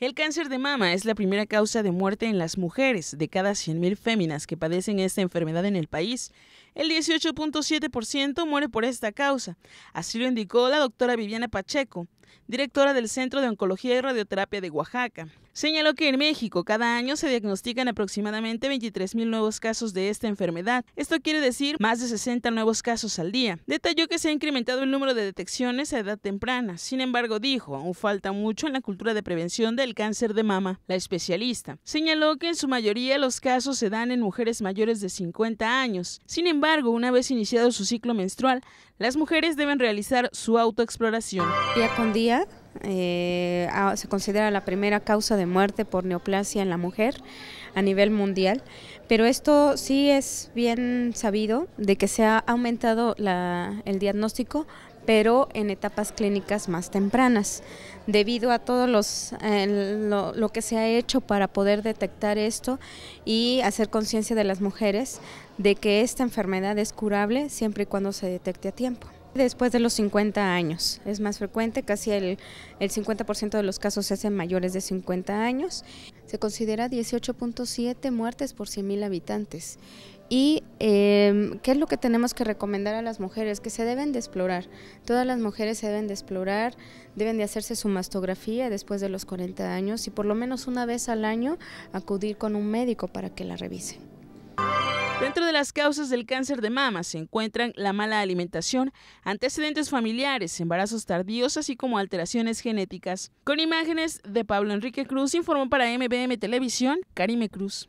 El cáncer de mama es la primera causa de muerte en las mujeres. De cada 100.000 féminas que padecen esta enfermedad en el país, el 18.7% muere por esta causa. Así lo indicó la doctora Viviana Pacheco, directora del Centro de Oncología y Radioterapia de Oaxaca. Señaló que en México cada año se diagnostican aproximadamente 23.000 nuevos casos de esta enfermedad. Esto quiere decir más de 60 nuevos casos al día. Detalló que se ha incrementado el número de detecciones a edad temprana. Sin embargo, dijo, aún falta mucho en la cultura de prevención del cáncer de mama. La especialista señaló que en su mayoría los casos se dan en mujeres mayores de 50 años. Sin embargo, una vez iniciado su ciclo menstrual, las mujeres deben realizar su autoexploración. Y eh, se considera la primera causa de muerte por neoplasia en la mujer a nivel mundial, pero esto sí es bien sabido de que se ha aumentado el diagnóstico, pero en etapas clínicas más tempranas, debido a todo lo, que se ha hecho para poder detectar esto y hacer conciencia de las mujeres de que esta enfermedad es curable siempre y cuando se detecte a tiempo. Después de los 50 años es más frecuente, casi el, el 50% de los casos se hacen mayores de 50 años. Se considera 18.7 muertes por 100.000 habitantes. ¿Y em, qué es lo que tenemos que recomendar a las mujeres? Que se deben de explorar. Todas las mujeres se deben de explorar, deben de hacerse su mastografía después de los 40 años y por lo menos una vez al año acudir con un médico para que la revise Dentro de las causas del cáncer de mama se encuentran la mala alimentación, antecedentes familiares, embarazos tardíos, así como alteraciones genéticas. Con imágenes de Pablo Enrique Cruz, informó para MBM Televisión Karime Cruz.